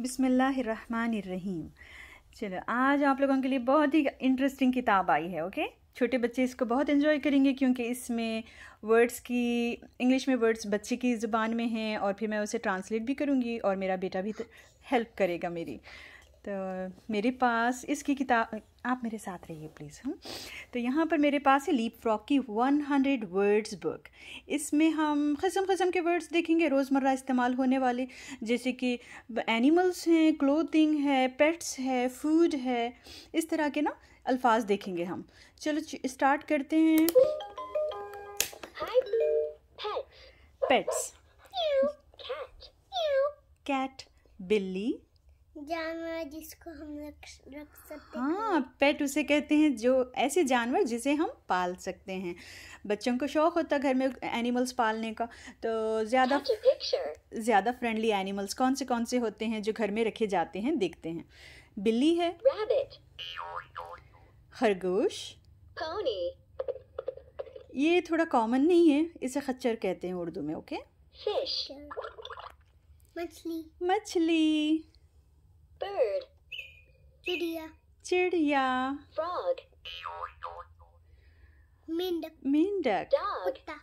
बिसमीम चलो आज आप लोगों के लिए बहुत ही इंटरेस्टिंग किताब आई है ओके छोटे बच्चे इसको बहुत इन्जॉय करेंगे क्योंकि इसमें वर्ड्स की इंग्लिश में वर्ड्स बच्चे की ज़ुबान में हैं और फिर मैं उसे ट्रांसलेट भी करूँगी और मेरा बेटा भी हेल्प तो करेगा मेरी तो मेरे पास इसकी किताब आप मेरे साथ रहिए प्लीज़ हम हम्म? तो यहाँ पर मेरे पास है लीप फ्रॉक की 100 वर्ड्स बुक इसमें हम कस्म कस्म के वर्ड्स देखेंगे रोज़मर्रा इस्तेमाल होने वाले जैसे कि एनिमल्स हैं क्लोथिंग है पेट्स है फूड है इस तरह के ना अल्फाज देखेंगे हम चलो स्टार्ट करते हैं पेट्स कैट बिल्ली जानवर जिसको हम रख रख सकते हैं हाँ पेट उसे कहते हैं जो ऐसे जानवर जिसे हम पाल सकते हैं बच्चों को शौक होता है घर में एनिमल्स पालने का तो ज़्यादा ज़्यादा फ्रेंडली एनिमल्स कौन से कौन से होते हैं जो घर में रखे जाते हैं देखते हैं बिल्ली है खरगोश ये थोड़ा कॉमन नहीं है इसे खच्चर कहते हैं उर्दू में ओके मछली मछली bird चिड़िया चिड़िया frog मेंढक मेंढक कुत्ता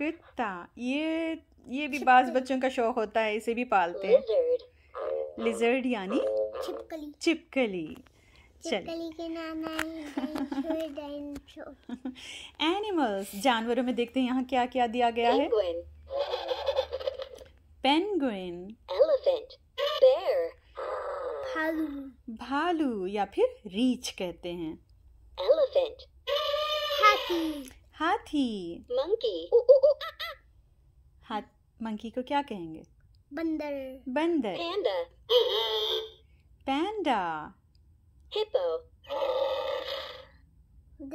Kutta. ये ये भी बाज बच्चों का शौक होता है इसे भी पालते हैं Lizard यानी छिपकली छिपकली एनिमल्स जानवरों में देखते हैं यहाँ क्या क्या दिया गया Penguin. है पेंगुइन एलिफेंट बेयर भालू भालू या फिर रीछ कहते हैं एलिफेंट हाथी हाथी मंकी हाथ मंकी को क्या कहेंगे बंदर बंदर पैंडा पैंडा हिपो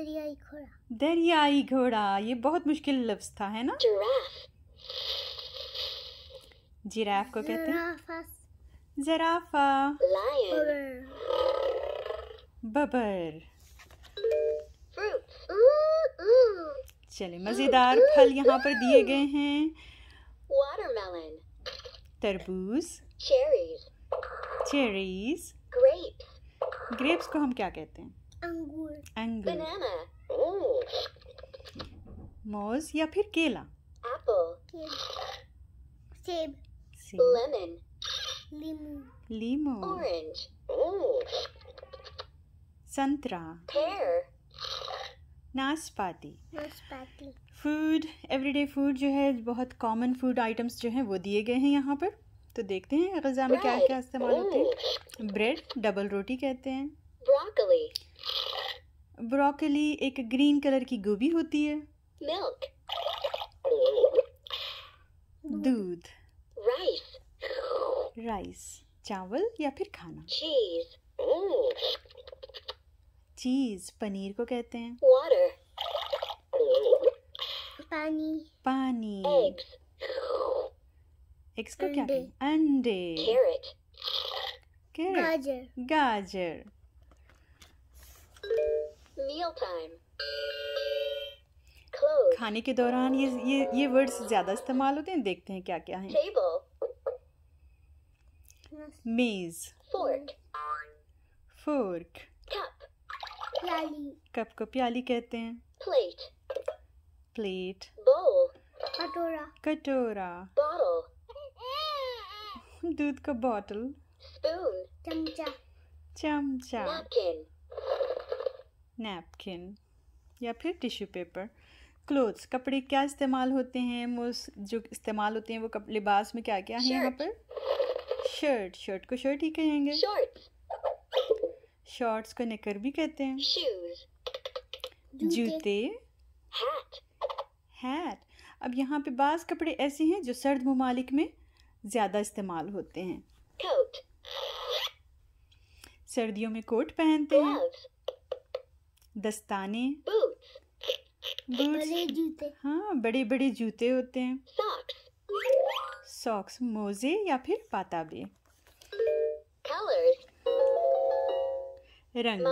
दरियाई घोड़ा दरियाई घोड़ा ये बहुत मुश्किल लफ्ज था है ना जिराफ जिराफ को कहते हैं जराफा बबर चले मजेदार फल यहाँ पर दिए गए हैं वाटरमेलन तरबूज चेरीज ग्रेप्स को हम क्या कहते हैं अंगूर अंगूर मोज या फिर केला एप्पल सेब lemon Limu. Limu. Orange. Orange. नाशपाती नाशपाती फूड एवरीडे फूड जो है बहुत कॉमन फूड आइटम्स जो हैं वो दिए गए हैं यहाँ पर तो देखते हैं गजा में क्या क्या इस्तेमाल होते हैं ब्रेड डबल रोटी कहते हैं ब्रोकली ब्रोकली एक ग्रीन कलर की गोभी होती है मिल्क दूध राइस राइस चावल या फिर खाना चीज चीज mm. पनीर को कहते हैं वाटर पानी पानी एग्स एग्स को क्या कहते हैं अंडे कैरेट गाजर गाजर मील टाइम खाने के दौरान ये ये ये वर्ड्स ज्यादा इस्तेमाल होते हैं देखते हैं क्या क्या है टेबल मेज फोर्क फोर्क कप प्याली कप को प्याली कहते हैं प्लेट प्लेट बोल कटोरा कटोरा बॉटल दूध का बॉटल स्पून चमचा चमचा नैपकिन नैपकिन या फिर टिश्यू पेपर क्लोथ्स कपड़े क्या इस्तेमाल होते हैं मोस्ट जो इस्तेमाल होते हैं वो कप, लिबास में क्या क्या है यहाँ पर शर्ट शर्ट को शर्ट ही कहेंगे शॉर्ट्स को निकर भी कहते हैं जूते हैट अब यहाँ पे बाज कपड़े ऐसे हैं जो सर्द ममालिक में ज़्यादा इस्तेमाल होते हैं सर्दियों में कोट पहनते हैं दस्ताने बूट्स हाँ बड़े बड़े जूते होते हैं सॉक्स मोजे या फिर पाताबे रंग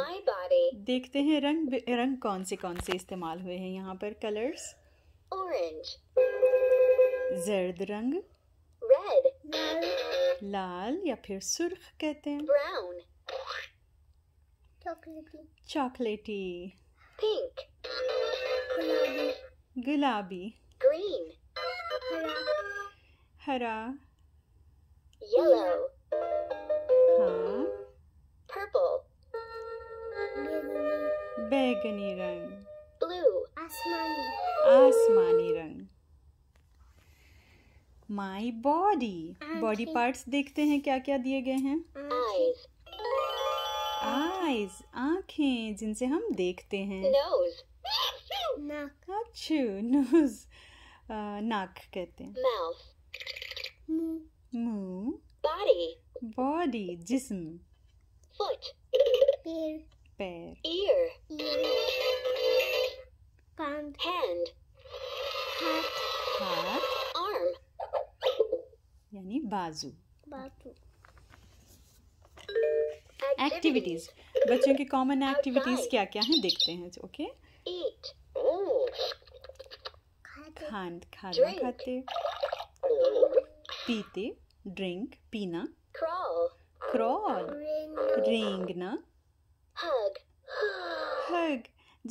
देखते हैं रंग रंग कौन से कौन से इस्तेमाल हुए हैं यहाँ पर कलर्स ऑरेंज जर्द रंग रेड लाल या फिर सुर्ख कहते हैं ब्राउन चॉकलेटी चॉकलेटी पिंक गुलाबी ग्रीन हरा हाँ बैगनी रंग आसमानी आसमानी रंग माई बॉडी बॉडी पार्ट्स देखते हैं क्या क्या दिए गए हैं आईज आंखें जिनसे हम देखते हैं नाक नोज अच्छा, नाक कहते हैं माउथ मुंह मुंह बॉडी body जिस्म फुट पैर पैर ईयर कान हैंड हाथ हाथ आर्म यानी बाजू बाजू एक्टिविटीज बच्चों के कॉमन एक्टिविटीज क्या क्या हैं देखते हैं ओके खान खाना खाते पीते ड्रिंक पीना क्रॉल crawl रेंगना हग हग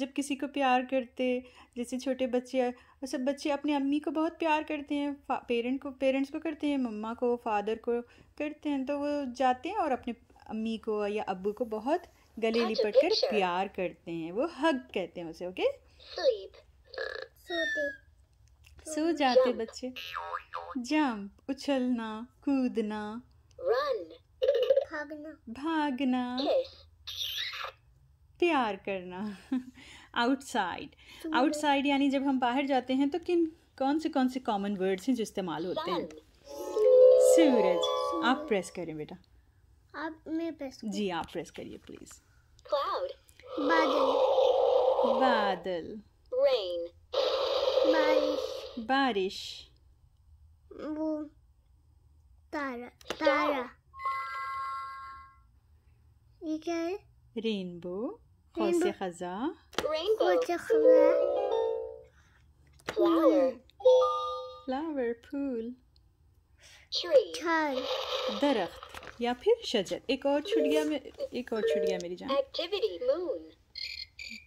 जब किसी को प्यार करते जैसे छोटे बच्चे और सब बच्चे अपने अम्मी को बहुत प्यार करते हैं पेरेंट को पेरेंट्स को करते हैं मम्मा को फादर को करते हैं तो वो जाते हैं और अपने अम्मी को या अबू को बहुत गले लिपट कर प्यार करते हैं वो हग कहते हैं उसे ओके स्लीप सोते सो जाते बच्चे जंप उछलना कूदना रन भागना भागना प्यार करना आउटसाइड आउटसाइड यानी जब हम बाहर जाते हैं तो किन कौन से कौन से कॉमन वर्ड्स हैं जो इस्तेमाल होते हैं सूरज आप प्रेस करें बेटा आप मैं प्रेस जी आप प्रेस करिए प्लीज क्लाउड बादल बादल रेन बारिश बारिश वो तारा तारा ये क्या है रेनबो कौन से खजा फ्लावर फूल दरख्त या फिर शजर एक और छुट में एक और छुट मेरी जान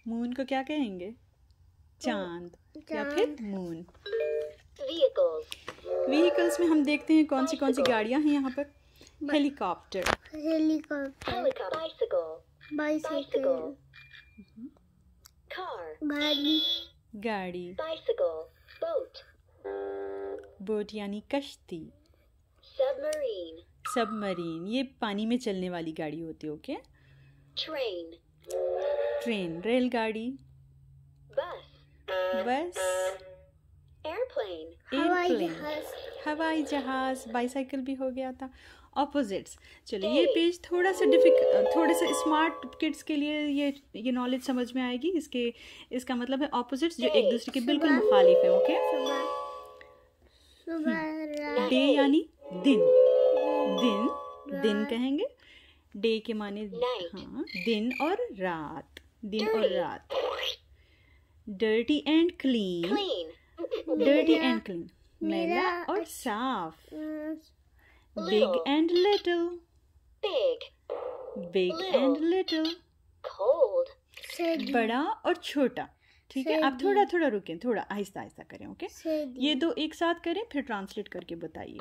मून को क्या कहेंगे चांद या फिर मून व्हीकल्स में हम देखते हैं कौन सी कौन सी गाड़ियां हैं यहाँ पर हेलीकॉप्टर गाड़ी बोट यानी कश्ती सबमरीन सबमरीन ये पानी में चलने वाली गाड़ी होती है ओके ट्रेन ट्रेन रेलगाड़ी बस एयरप्लेन हवाई जहाज बाईसाइकिल भी हो गया था ऑपोजिट्स चलो ये पेज थोड़ा सा डिफिक थोड़े से स्मार्ट किड्स के लिए ये ये नॉलेज समझ में आएगी इसके इसका मतलब है ऑपोजिट्स जो एक दूसरे के बिल्कुल मुखालिफ है ओके डे यानी दिन दिन दिन कहेंगे डे के माने हाँ दिन और रात दिन और रात dirty and clean dirty and clean clean मेला और साफ big and little big big and little बड़ा और छोटा ठीक है आप थोड़ा थोड़ा रुकें थोड़ा आहिस्ता आहिस्ता करें ओके ये दो एक साथ करें फिर ट्रांसलेट करके बताइए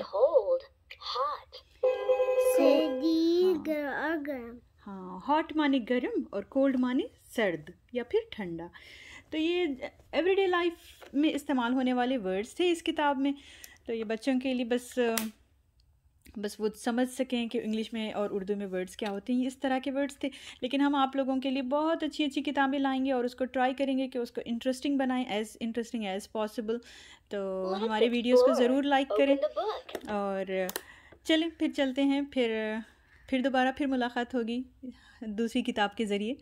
हाँ हॉट हाँ, माने गर्म और कोल्ड माने सर्द या फिर ठंडा तो ये एवरीडे लाइफ में इस्तेमाल होने वाले वर्ड्स थे इस किताब में तो ये बच्चों के लिए बस बस वो समझ सकें कि इंग्लिश में और उर्दू में वर्ड्स क्या होते हैं इस तरह के वर्ड्स थे लेकिन हम आप लोगों के लिए बहुत अच्छी अच्छी किताबें लाएंगे और उसको ट्राई करेंगे कि उसको इंटरेस्टिंग बनाएं एज इंटरेस्टिंग एज पॉसिबल तो हमारे वीडियोस को ज़रूर लाइक करें और चलें फिर चलते हैं फिर फिर दोबारा फिर मुलाकात होगी दूसरी किताब के ज़रिए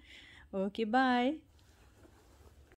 ओके बाय